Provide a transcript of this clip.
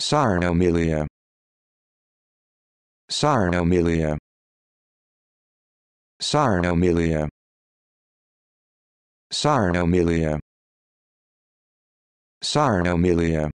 Sarnomilia. Sarnomilia. Sarnomilia. Sarnomilia. Sarnomilia.